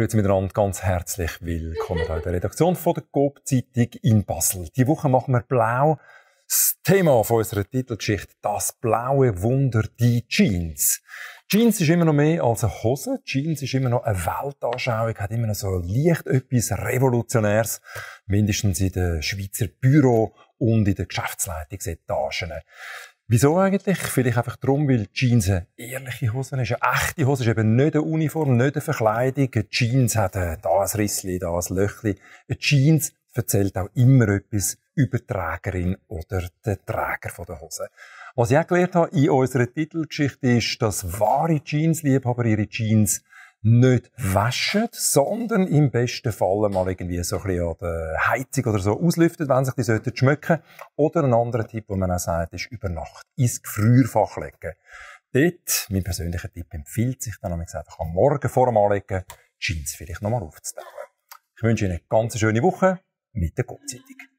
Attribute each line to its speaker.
Speaker 1: Grüezi miteinander, ganz herzlich willkommen in der Redaktion von der Coop zeitung in Basel. Die Woche machen wir blau. Das Thema von unserer Titelgeschichte, das blaue Wunder, die Jeans. Jeans ist immer noch mehr als eine Hose. Jeans ist immer noch eine Weltanschauung, hat immer noch so leicht etwas Revolutionäres. Mindestens in den Schweizer Büro und in den Geschäftsleitungsetagen. Wieso eigentlich? Vielleicht einfach darum, weil Jeans eine ehrliche Hose ist, eine echte Hose ist eben nicht eine Uniform, nicht eine Verkleidung. Eine Jeans hat da ein Rissli, da ein Löchli. Eine Jeans erzählt auch immer etwas über die Trägerin oder den Träger der Hose. Was ich auch gelernt habe in unserer Titelgeschichte ist, dass wahre Jeans-Liebhaber ihre Jeans nicht waschen, sondern im besten Fall mal irgendwie so ein bisschen an der Heizung oder so auslüftet, wenn sich die sollten schmecken. Oder ein anderer Tipp, den man auch sagt, ist über Nacht ins Gefrierfach legen. Dort, mein persönlicher Tipp empfiehlt sich dann, habe ich gesagt, am Morgen vor dem Anlegen die Jeans vielleicht nochmal aufzutauen. Ich wünsche Ihnen eine ganz schöne Woche mit der Gottzeitung.